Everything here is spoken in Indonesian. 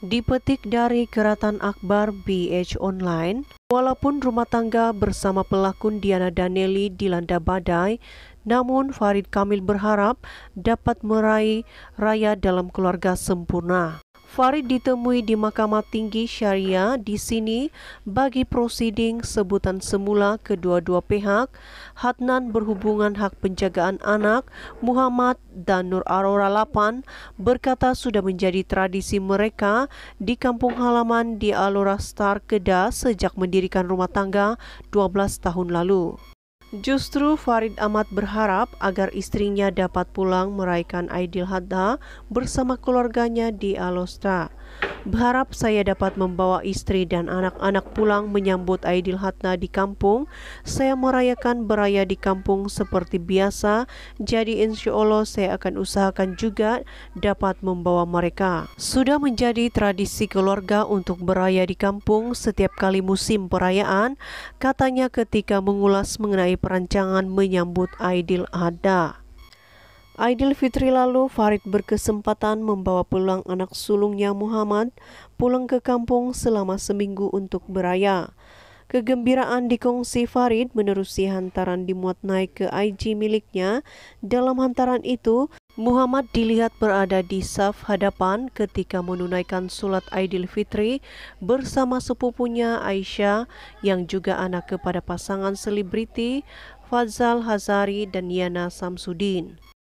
Dipetik dari Keratan Akbar BH Online, walaupun rumah tangga bersama pelakon Diana Danelli dilanda badai, namun Farid Kamil berharap dapat meraih raya dalam keluarga sempurna. Farid ditemui di Mahkamah Tinggi Syariah di sini bagi prosiding sebutan semula kedua-dua pihak, Hadnan berhubungan hak penjagaan anak, Muhammad dan Nur Aurora Lapan berkata sudah menjadi tradisi mereka di kampung halaman di Alora Star Kedah sejak mendirikan rumah tangga 12 tahun lalu. Justru Farid amat berharap agar istrinya dapat pulang meraihkan Aidil Adha bersama keluarganya di Alostra berharap saya dapat membawa istri dan anak-anak pulang menyambut Aidil Hatna di kampung. Saya merayakan beraya di kampung seperti biasa, jadi insya Allah saya akan usahakan juga dapat membawa mereka. Sudah menjadi tradisi keluarga untuk beraya di kampung setiap kali musim perayaan, katanya ketika mengulas mengenai perancangan menyambut Aidil Adha. Aidil Fitri lalu, Farid berkesempatan membawa pulang anak sulungnya Muhammad pulang ke kampung selama seminggu untuk beraya. Kegembiraan dikongsi Farid menerusi hantaran dimuat naik ke IG miliknya. Dalam hantaran itu, Muhammad dilihat berada di saf hadapan ketika menunaikan sulat Aidil Fitri bersama sepupunya Aisyah yang juga anak kepada pasangan selebriti Fazal Hazari dan Yana Samsudin.